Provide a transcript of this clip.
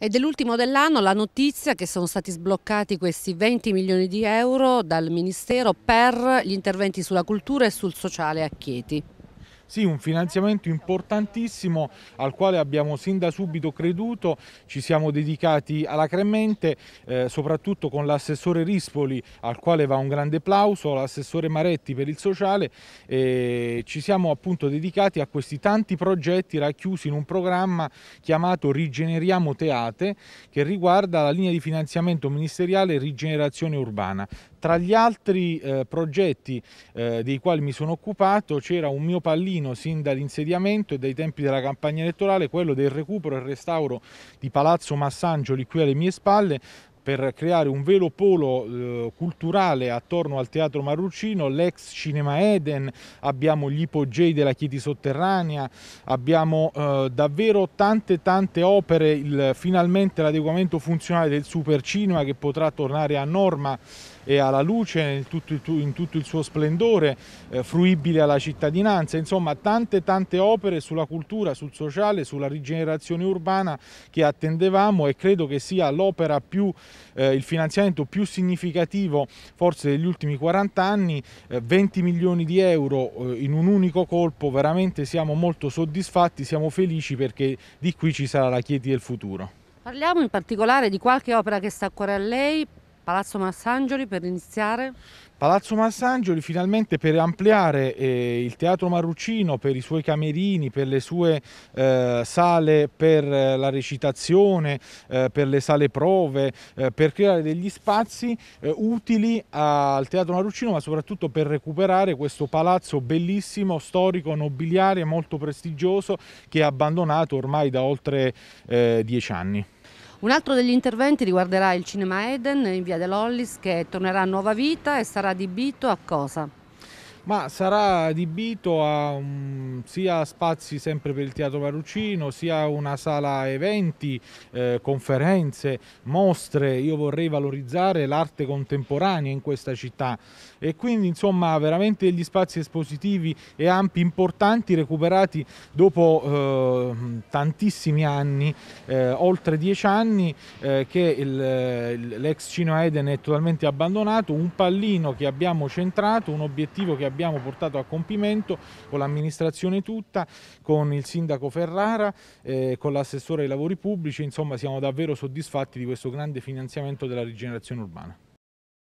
Ed è l'ultimo dell'anno la notizia che sono stati sbloccati questi 20 milioni di euro dal Ministero per gli interventi sulla cultura e sul sociale a Chieti. Sì, un finanziamento importantissimo al quale abbiamo sin da subito creduto, ci siamo dedicati alacremente, eh, soprattutto con l'assessore Rispoli al quale va un grande applauso, l'assessore Maretti per il sociale, e ci siamo appunto dedicati a questi tanti progetti racchiusi in un programma chiamato Rigeneriamo Teate che riguarda la linea di finanziamento ministeriale Rigenerazione Urbana. Tra gli altri eh, progetti eh, dei quali mi sono occupato c'era un mio pallino Martino sin dall'insediamento e dai tempi della campagna elettorale, quello del recupero e restauro di Palazzo Massangioli qui alle mie spalle, per creare un velo polo eh, culturale attorno al Teatro Marrucino, l'ex Cinema Eden, abbiamo gli ipogei della Chieti Sotterranea, abbiamo eh, davvero tante tante opere, il, finalmente l'adeguamento funzionale del Supercinema che potrà tornare a norma e alla luce in tutto il, in tutto il suo splendore, eh, fruibile alla cittadinanza, insomma tante tante opere sulla cultura, sul sociale, sulla rigenerazione urbana che attendevamo e credo che sia l'opera più eh, il finanziamento più significativo forse degli ultimi 40 anni, eh, 20 milioni di euro eh, in un unico colpo, veramente siamo molto soddisfatti, siamo felici perché di qui ci sarà la Chieti del futuro. Parliamo in particolare di qualche opera che sta a cuore a lei, Palazzo Massangioli per iniziare? Palazzo Massangioli finalmente per ampliare eh, il Teatro Marruccino per i suoi camerini, per le sue eh, sale per eh, la recitazione, eh, per le sale prove, eh, per creare degli spazi utili al Teatro Marruccino ma soprattutto per recuperare questo palazzo bellissimo, storico, nobiliare, molto prestigioso che è abbandonato ormai da oltre dieci anni. Un altro degli interventi riguarderà il Cinema Eden in via dell'Ollis che tornerà a nuova vita e sarà adibito a cosa? Ma sarà adibito a um, sia spazi sempre per il Teatro Marucino, sia una sala eventi, eh, conferenze, mostre. Io vorrei valorizzare l'arte contemporanea in questa città e quindi insomma veramente degli spazi espositivi e ampi importanti recuperati dopo eh, tantissimi anni, eh, oltre dieci anni eh, che l'ex Cino Eden è totalmente abbandonato, un pallino che abbiamo centrato, un obiettivo che abbiamo abbiamo portato a compimento con l'amministrazione tutta, con il sindaco Ferrara, eh, con l'assessore ai lavori pubblici, insomma siamo davvero soddisfatti di questo grande finanziamento della rigenerazione urbana.